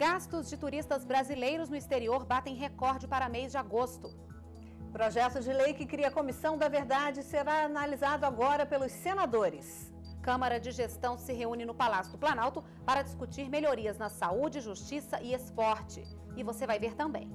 Gastos de turistas brasileiros no exterior batem recorde para mês de agosto. Projeto de lei que cria a Comissão da Verdade será analisado agora pelos senadores. Câmara de Gestão se reúne no Palácio do Planalto para discutir melhorias na saúde, justiça e esporte. E você vai ver também.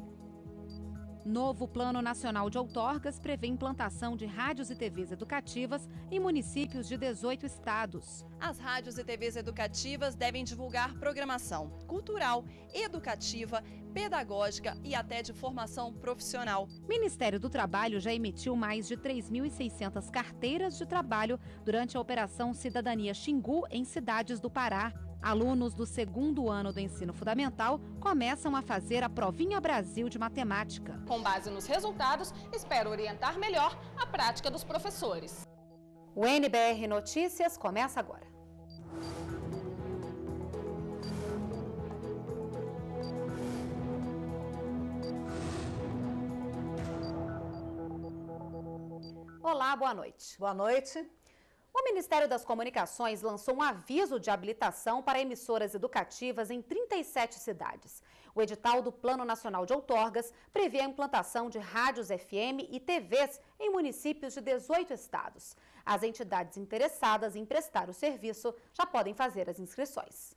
Novo Plano Nacional de Outorgas prevê implantação de rádios e TVs educativas em municípios de 18 estados. As rádios e TVs educativas devem divulgar programação cultural, educativa, pedagógica e até de formação profissional. Ministério do Trabalho já emitiu mais de 3.600 carteiras de trabalho durante a Operação Cidadania Xingu em cidades do Pará alunos do segundo ano do ensino fundamental começam a fazer a Provinha Brasil de Matemática. Com base nos resultados, espero orientar melhor a prática dos professores. O NBR Notícias começa agora. Olá, boa noite. Boa noite. O Ministério das Comunicações lançou um aviso de habilitação para emissoras educativas em 37 cidades. O edital do Plano Nacional de Outorgas prevê a implantação de rádios FM e TVs em municípios de 18 estados. As entidades interessadas em prestar o serviço já podem fazer as inscrições.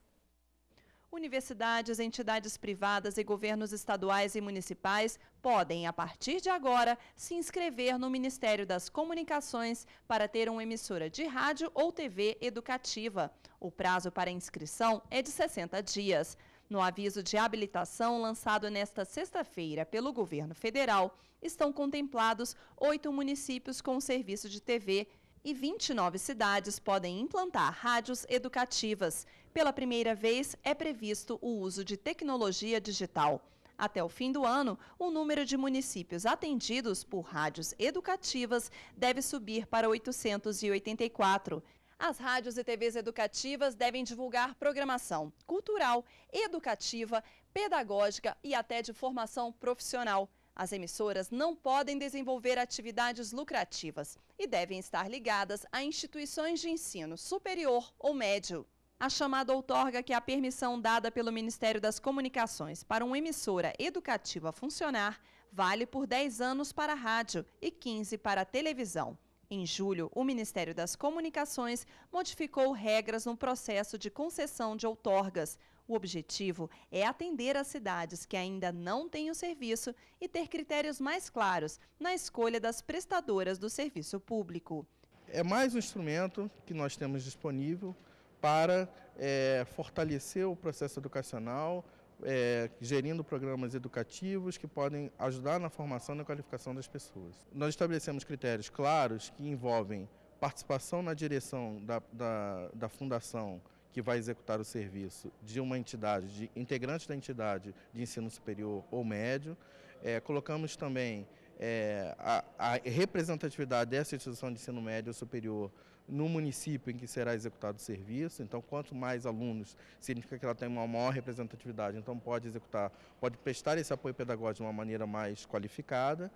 Universidades, entidades privadas e governos estaduais e municipais podem, a partir de agora, se inscrever no Ministério das Comunicações para ter uma emissora de rádio ou TV educativa. O prazo para inscrição é de 60 dias. No aviso de habilitação lançado nesta sexta-feira pelo governo federal, estão contemplados oito municípios com serviço de TV e 29 cidades podem implantar rádios educativas pela primeira vez é previsto o uso de tecnologia digital. Até o fim do ano, o número de municípios atendidos por rádios educativas deve subir para 884. As rádios e TVs educativas devem divulgar programação cultural, educativa, pedagógica e até de formação profissional. As emissoras não podem desenvolver atividades lucrativas e devem estar ligadas a instituições de ensino superior ou médio a chamada outorga, que é a permissão dada pelo Ministério das Comunicações para uma emissora educativa funcionar, vale por 10 anos para a rádio e 15 para a televisão. Em julho, o Ministério das Comunicações modificou regras no processo de concessão de outorgas. O objetivo é atender as cidades que ainda não têm o serviço e ter critérios mais claros na escolha das prestadoras do serviço público. É mais um instrumento que nós temos disponível para é, fortalecer o processo educacional, é, gerindo programas educativos que podem ajudar na formação e na qualificação das pessoas. Nós estabelecemos critérios claros que envolvem participação na direção da, da, da fundação que vai executar o serviço de uma entidade, de integrante da entidade de ensino superior ou médio. É, colocamos também é, a, a representatividade dessa instituição de ensino médio ou superior no município em que será executado o serviço. Então, quanto mais alunos, significa que ela tem uma maior representatividade, então pode executar, pode prestar esse apoio pedagógico de uma maneira mais qualificada.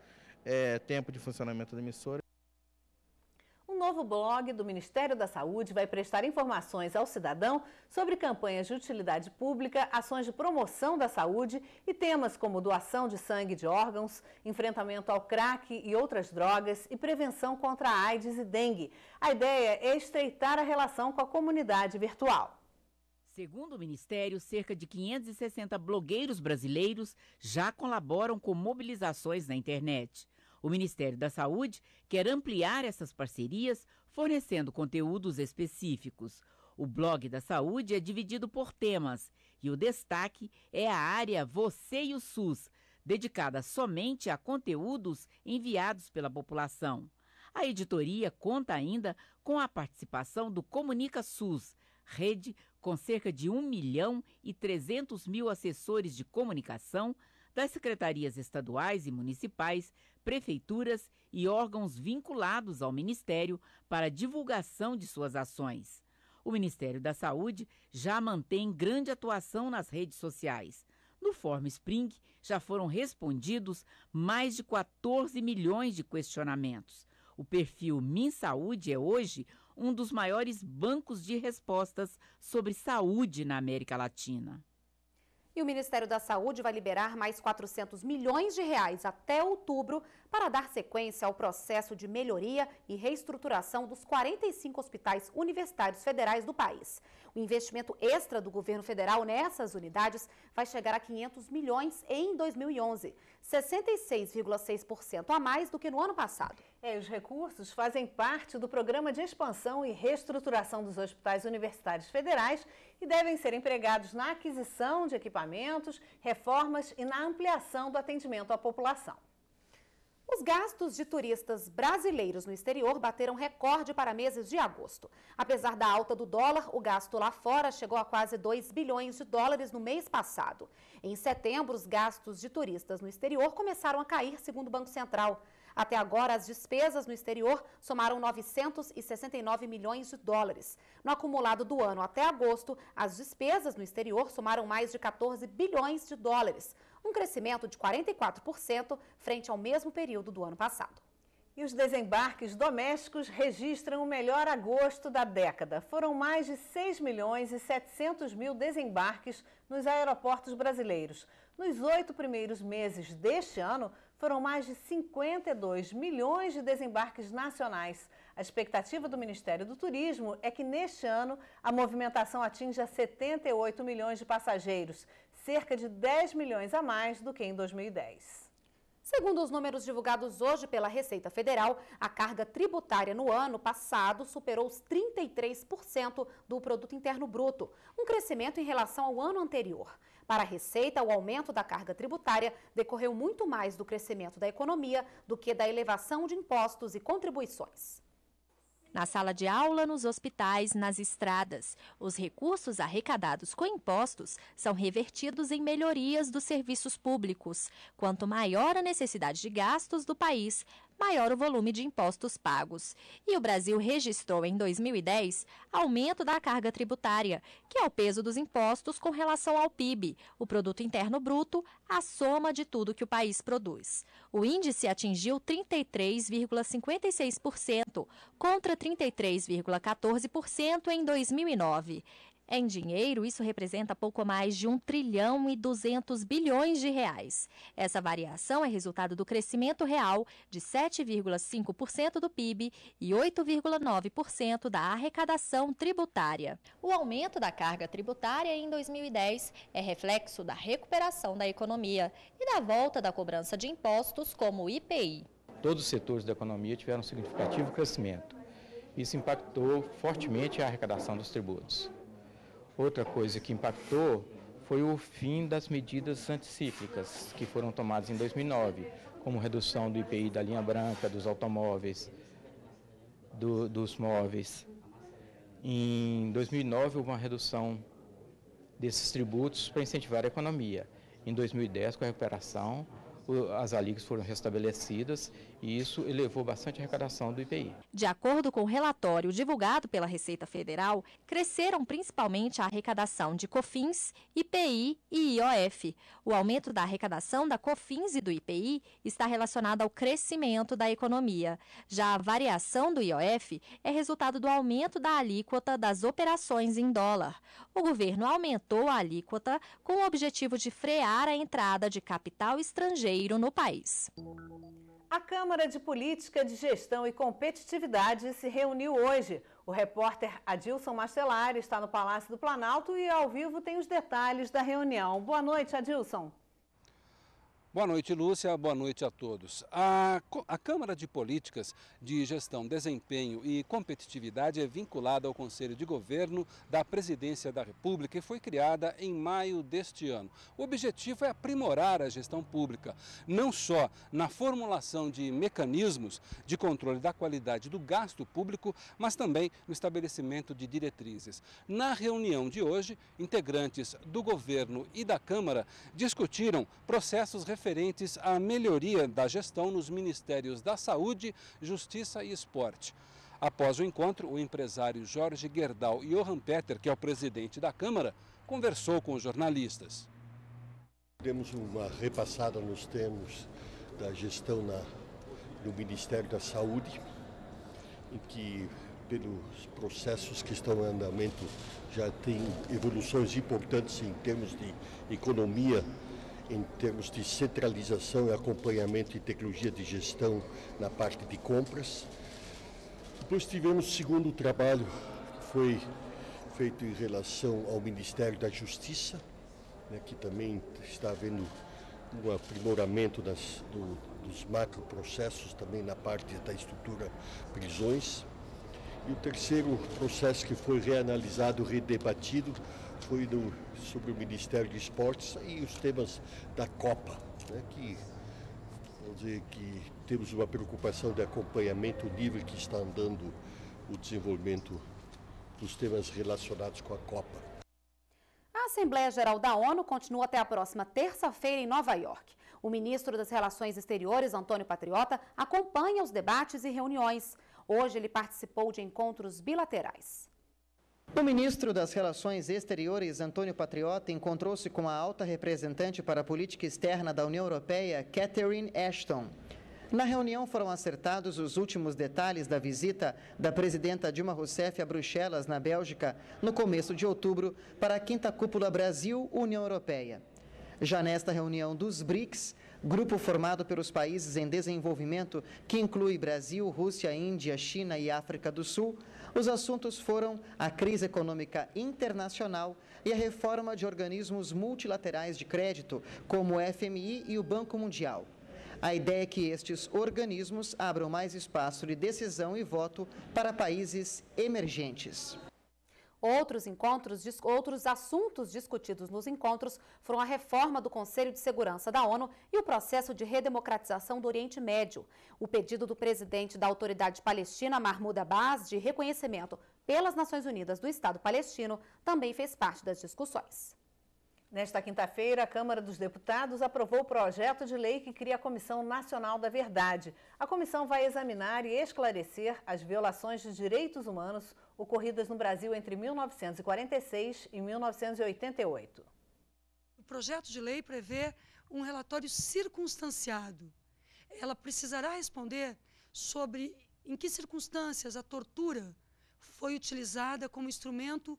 É, tempo de funcionamento da emissora novo blog do Ministério da Saúde vai prestar informações ao cidadão sobre campanhas de utilidade pública, ações de promoção da saúde e temas como doação de sangue de órgãos, enfrentamento ao crack e outras drogas e prevenção contra a AIDS e dengue. A ideia é estreitar a relação com a comunidade virtual. Segundo o Ministério, cerca de 560 blogueiros brasileiros já colaboram com mobilizações na internet. O Ministério da Saúde quer ampliar essas parcerias, fornecendo conteúdos específicos. O blog da saúde é dividido por temas e o destaque é a área Você e o SUS, dedicada somente a conteúdos enviados pela população. A editoria conta ainda com a participação do Comunica SUS, rede com cerca de 1 milhão e 300 mil assessores de comunicação, das secretarias estaduais e municipais, prefeituras e órgãos vinculados ao Ministério para divulgação de suas ações. O Ministério da Saúde já mantém grande atuação nas redes sociais. No Form Spring já foram respondidos mais de 14 milhões de questionamentos. O perfil Min Saúde é hoje um dos maiores bancos de respostas sobre saúde na América Latina. E o Ministério da Saúde vai liberar mais 400 milhões de reais até outubro para dar sequência ao processo de melhoria e reestruturação dos 45 hospitais universitários federais do país. O investimento extra do governo federal nessas unidades vai chegar a 500 milhões em 2011, 66,6% a mais do que no ano passado. É, os recursos fazem parte do programa de expansão e reestruturação dos hospitais universitários federais e devem ser empregados na aquisição de equipamentos, reformas e na ampliação do atendimento à população. Os gastos de turistas brasileiros no exterior bateram recorde para meses de agosto. Apesar da alta do dólar, o gasto lá fora chegou a quase 2 bilhões de dólares no mês passado. Em setembro, os gastos de turistas no exterior começaram a cair, segundo o Banco Central. Até agora, as despesas no exterior somaram 969 milhões de dólares. No acumulado do ano até agosto, as despesas no exterior somaram mais de 14 bilhões de dólares, um crescimento de 44% frente ao mesmo período do ano passado. E os desembarques domésticos registram o melhor agosto da década. Foram mais de 6 milhões e 700 mil desembarques nos aeroportos brasileiros. Nos oito primeiros meses deste ano, foram mais de 52 milhões de desembarques nacionais. A expectativa do Ministério do Turismo é que neste ano a movimentação atinja 78 milhões de passageiros, cerca de 10 milhões a mais do que em 2010. Segundo os números divulgados hoje pela Receita Federal, a carga tributária no ano passado superou os 33% do produto interno bruto, um crescimento em relação ao ano anterior. Para a Receita, o aumento da carga tributária decorreu muito mais do crescimento da economia do que da elevação de impostos e contribuições. Na sala de aula, nos hospitais, nas estradas. Os recursos arrecadados com impostos são revertidos em melhorias dos serviços públicos. Quanto maior a necessidade de gastos do país, maior o volume de impostos pagos. E o Brasil registrou em 2010 aumento da carga tributária, que é o peso dos impostos com relação ao PIB, o produto interno bruto, a soma de tudo que o país produz. O índice atingiu 33,56% contra 33,14% em 2009. Em dinheiro, isso representa pouco mais de 1 trilhão e 200 bilhões de reais. Essa variação é resultado do crescimento real de 7,5% do PIB e 8,9% da arrecadação tributária. O aumento da carga tributária em 2010 é reflexo da recuperação da economia e da volta da cobrança de impostos como o IPI. Todos os setores da economia tiveram um significativo crescimento. Isso impactou fortemente a arrecadação dos tributos. Outra coisa que impactou foi o fim das medidas anticíclicas que foram tomadas em 2009, como redução do IPI da linha branca, dos automóveis, do, dos móveis. Em 2009, houve uma redução desses tributos para incentivar a economia. Em 2010, com a recuperação, as alíquotas foram restabelecidas e isso elevou bastante a arrecadação do IPI. De acordo com o relatório divulgado pela Receita Federal, cresceram principalmente a arrecadação de COFINS, IPI e IOF. O aumento da arrecadação da COFINS e do IPI está relacionado ao crescimento da economia. Já a variação do IOF é resultado do aumento da alíquota das operações em dólar. O governo aumentou a alíquota com o objetivo de frear a entrada de capital estrangeiro dinheiro no país. A Câmara de Política de Gestão e Competitividade se reuniu hoje. O repórter Adilson Mastelari está no Palácio do Planalto e ao vivo tem os detalhes da reunião. Boa noite, Adilson. Boa noite, Lúcia. Boa noite a todos. A, a, Câmara de Políticas de Gestão, Desempenho e Competitividade é vinculada ao Conselho de Governo da Presidência da República e foi criada em maio deste ano. O objetivo é aprimorar a gestão pública, não só na formulação de mecanismos de controle da qualidade do gasto público, mas também no estabelecimento de diretrizes. Na reunião de hoje, integrantes do governo e da Câmara discutiram processos referentes referentes à melhoria da gestão nos Ministérios da Saúde, Justiça e Esporte. Após o encontro, o empresário Jorge Gerdau e Johan Petter, que é o presidente da Câmara, conversou com os jornalistas. Temos uma repassada nos termos da gestão na, no Ministério da Saúde, em que pelos processos que estão em andamento já tem evoluções importantes em termos de economia em termos de centralização, e acompanhamento e tecnologia de gestão na parte de compras. Depois tivemos o segundo trabalho, que foi feito em relação ao Ministério da Justiça, né, que também está havendo um aprimoramento das, do, dos macroprocessos também na parte da estrutura prisões. E o terceiro processo que foi reanalisado, redebatido, foi no, sobre o Ministério de Esportes e os temas da Copa, né, que vamos dizer que temos uma preocupação de acompanhamento livre que está andando o desenvolvimento dos temas relacionados com a Copa. A Assembleia Geral da ONU continua até a próxima terça-feira em Nova York. O ministro das Relações Exteriores, Antônio Patriota, acompanha os debates e reuniões. Hoje ele participou de encontros bilaterais. O ministro das Relações Exteriores, Antônio Patriota, encontrou-se com a alta representante para a política externa da União Europeia, Catherine Ashton. Na reunião foram acertados os últimos detalhes da visita da presidenta Dilma Rousseff a Bruxelas, na Bélgica, no começo de outubro, para a quinta cúpula Brasil-União Europeia. Já nesta reunião dos BRICS, grupo formado pelos países em desenvolvimento, que inclui Brasil, Rússia, Índia, China e África do Sul, os assuntos foram a crise econômica internacional e a reforma de organismos multilaterais de crédito, como o FMI e o Banco Mundial. A ideia é que estes organismos abram mais espaço de decisão e voto para países emergentes. Outros encontros, outros assuntos discutidos nos encontros foram a reforma do Conselho de Segurança da ONU e o processo de redemocratização do Oriente Médio. O pedido do presidente da Autoridade Palestina, Mahmoud Abbas, de reconhecimento pelas Nações Unidas do Estado Palestino, também fez parte das discussões. Nesta quinta-feira, a Câmara dos Deputados aprovou o projeto de lei que cria a Comissão Nacional da Verdade. A comissão vai examinar e esclarecer as violações de direitos humanos ocorridas no Brasil entre 1946 e 1988. O projeto de lei prevê um relatório circunstanciado. Ela precisará responder sobre em que circunstâncias a tortura foi utilizada como instrumento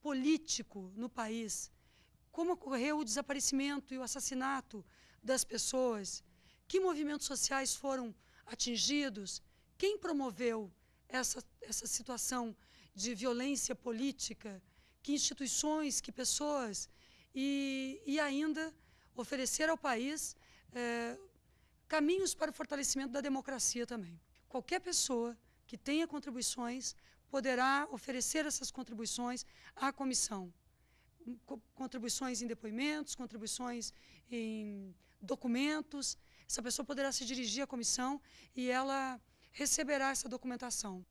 político no país como ocorreu o desaparecimento e o assassinato das pessoas, que movimentos sociais foram atingidos, quem promoveu essa, essa situação de violência política, que instituições, que pessoas, e, e ainda oferecer ao país eh, caminhos para o fortalecimento da democracia também. Qualquer pessoa que tenha contribuições poderá oferecer essas contribuições à comissão contribuições em depoimentos, contribuições em documentos. Essa pessoa poderá se dirigir à comissão e ela receberá essa documentação.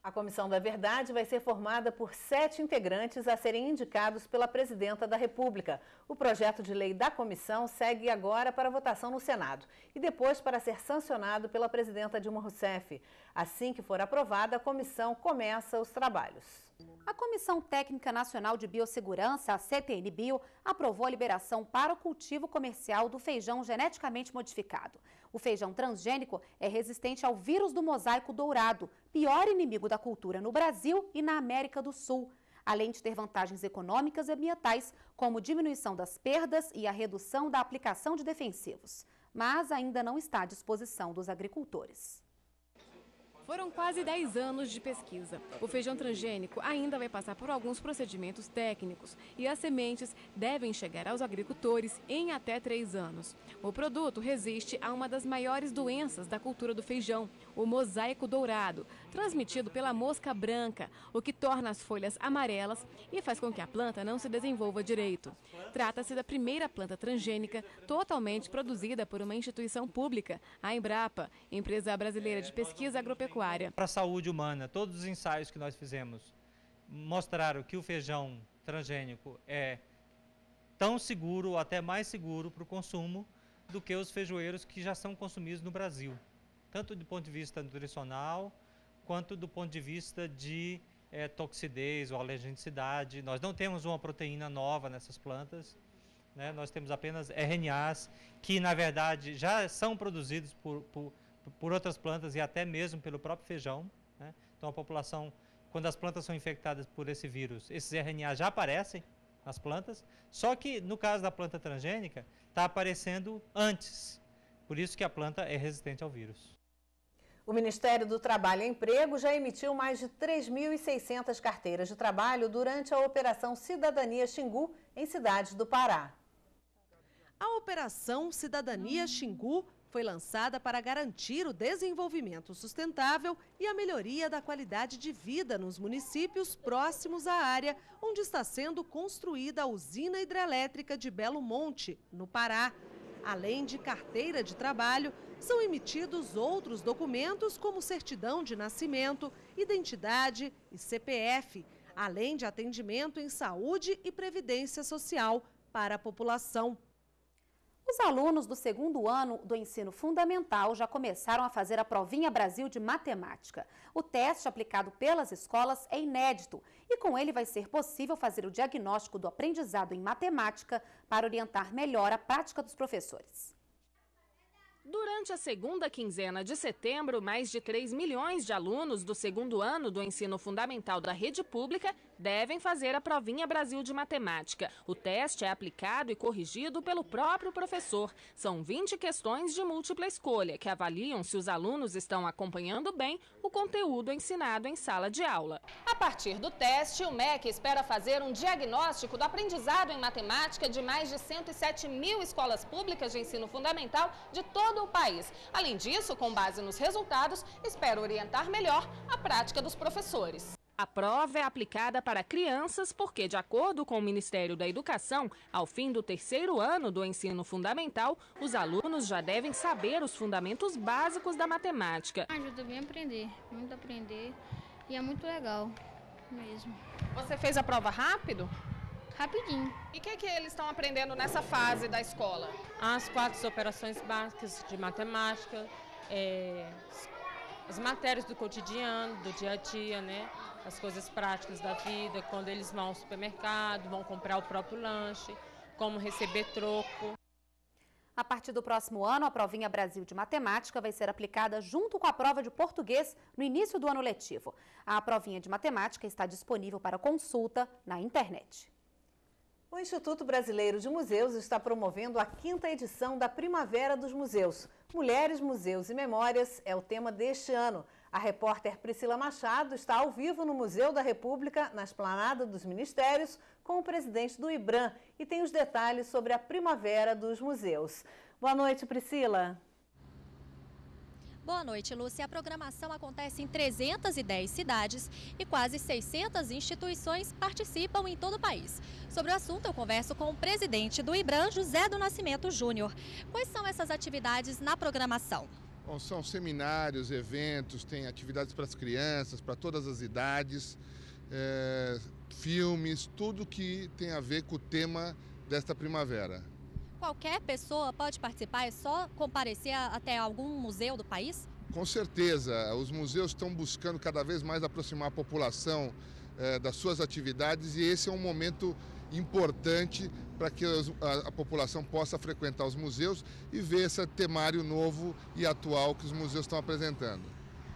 A Comissão da Verdade vai ser formada por sete integrantes a serem indicados pela Presidenta da República. O projeto de lei da comissão segue agora para votação no Senado e depois para ser sancionado pela Presidenta Dilma Rousseff. Assim que for aprovada, a comissão começa os trabalhos. A Comissão Técnica Nacional de Biossegurança, a CTN-Bio, aprovou a liberação para o cultivo comercial do feijão geneticamente modificado. O feijão transgênico é resistente ao vírus do mosaico dourado, pior inimigo da cultura no Brasil e na América do Sul além de ter vantagens econômicas e ambientais, como diminuição das perdas e a redução da aplicação de defensivos, mas ainda não está à disposição dos agricultores. Foram quase 10 anos de pesquisa. O feijão transgênico ainda vai passar por alguns procedimentos técnicos e as sementes devem chegar aos agricultores em até 3 anos. O produto resiste a uma das maiores doenças da cultura do feijão, o mosaico dourado, transmitido pela mosca branca, o que torna as folhas amarelas e faz com que a planta não se desenvolva direito. Trata-se da primeira planta transgênica totalmente produzida por uma instituição pública, a Embrapa, empresa brasileira de pesquisa agropecuária para a saúde humana, todos os ensaios que nós fizemos mostraram que o feijão transgênico é tão seguro, ou até mais seguro para o consumo do que os feijoeiros que já são consumidos no Brasil, tanto do ponto de vista nutricional quanto do ponto de vista de é, toxidez ou alergenicidade. Nós não temos uma proteína nova nessas plantas, né? nós temos apenas RNAs que, na verdade, já são produzidos por, por por outras plantas e até mesmo pelo próprio feijão. Né? Então a população, quando as plantas são infectadas por esse vírus, esses RNA já aparecem nas plantas, só que no caso da planta transgênica, está aparecendo antes. Por isso que a planta é resistente ao vírus. O Ministério do Trabalho e Emprego já emitiu mais de 3.600 carteiras de trabalho durante a Operação Cidadania Xingu, em cidades do Pará. A Operação Cidadania Xingu foi lançada para garantir o desenvolvimento sustentável e a melhoria da qualidade de vida nos municípios próximos à área onde está sendo construída a usina hidrelétrica de Belo Monte, no Pará. Além de carteira de trabalho, são emitidos outros documentos como certidão de nascimento, identidade e CPF, além de atendimento em saúde e previdência social para a população. Os alunos do segundo ano do ensino fundamental já começaram a fazer a Provinha Brasil de Matemática. O teste aplicado pelas escolas é inédito e com ele vai ser possível fazer o diagnóstico do aprendizado em matemática para orientar melhor a prática dos professores. Durante a segunda quinzena de setembro, mais de 3 milhões de alunos do segundo ano do ensino fundamental da rede pública devem fazer a Provinha Brasil de Matemática. O teste é aplicado e corrigido pelo próprio professor. São 20 questões de múltipla escolha que avaliam se os alunos estão acompanhando bem o conteúdo ensinado em sala de aula. A partir do teste, o MEC espera fazer um diagnóstico do aprendizado em matemática de mais de 107 mil escolas públicas de ensino fundamental de todo todo o país. Além disso, com base nos resultados, espera orientar melhor a prática dos professores. A prova é aplicada para crianças porque, de acordo com o Ministério da Educação, ao fim do terceiro ano do ensino fundamental, os alunos já devem saber os fundamentos básicos da matemática. Ajuda bem a aprender, muito a aprender e é muito legal mesmo. Você fez a prova rápido? rapidinho. E o que, é que eles estão aprendendo nessa fase da escola? As quatro operações básicas de matemática, é, as matérias do cotidiano, do dia a dia, né? As coisas práticas da vida, quando eles vão ao supermercado, vão comprar o próprio lanche, como receber troco. A partir do próximo ano, a provinha Brasil de Matemática vai ser aplicada junto com a prova de português no início do ano letivo. A provinha de matemática está disponível para consulta na internet. O Instituto Brasileiro de Museus está promovendo a quinta edição da Primavera dos Museus. Mulheres, Museus e Memórias é o tema deste ano. A repórter Priscila Machado está ao vivo no Museu da República, na Esplanada dos Ministérios, com o presidente do IBRAM e tem os detalhes sobre a Primavera dos Museus. Boa noite, Priscila. Boa noite, Lúcia. A programação acontece em 310 cidades e quase 600 instituições participam em todo o país. Sobre o assunto, eu converso com o presidente do Ibran, José do Nascimento Júnior. Quais são essas atividades na programação? Bom, são seminários, eventos, tem atividades para as crianças, para todas as idades, é, filmes, tudo que tem a ver com o tema desta primavera. Qualquer pessoa pode participar, é só comparecer até algum museu do país? Com certeza, os museus estão buscando cada vez mais aproximar a população eh, das suas atividades e esse é um momento importante para que a, a, população possa frequentar os museus e ver esse temário novo e atual que os museus estão apresentando.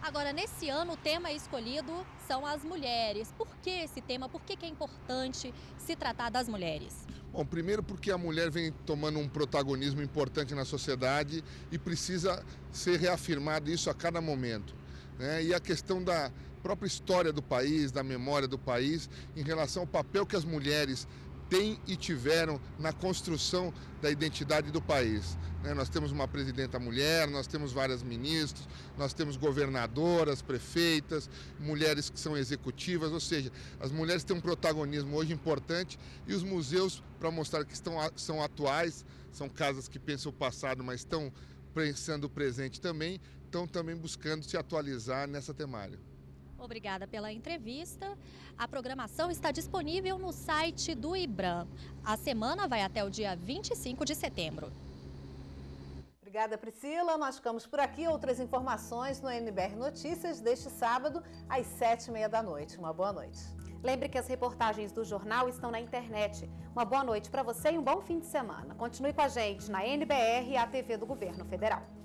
Agora, nesse ano, o tema escolhido são as mulheres. Por que esse tema? Por que, que é importante se tratar das mulheres? Bom, primeiro porque a mulher vem tomando um protagonismo importante na sociedade e precisa ser reafirmado isso a cada momento. Né? E a questão da própria história do país, da memória do país, em relação ao papel que as mulheres têm e tiveram na construção da identidade do país. Né? Nós temos uma presidenta mulher, nós temos várias ministros, nós temos governadoras, prefeitas, mulheres que são executivas, ou seja, as mulheres têm um protagonismo hoje importante e os museus, para mostrar que estão, são atuais, são casas que pensam o passado, mas estão pensando o presente também, estão também buscando se atualizar nessa temática. Obrigada pela entrevista. A programação está disponível no site do IBRAM. A semana vai até o dia 25 de setembro. Obrigada, Priscila. Nós ficamos por aqui. Outras informações no NBR Notícias deste sábado, às sete e meia da noite. Uma boa noite. Lembre que as reportagens do jornal estão na internet. Uma boa noite para você e um bom fim de semana. Continue com a gente na NBR e a TV do Governo Federal.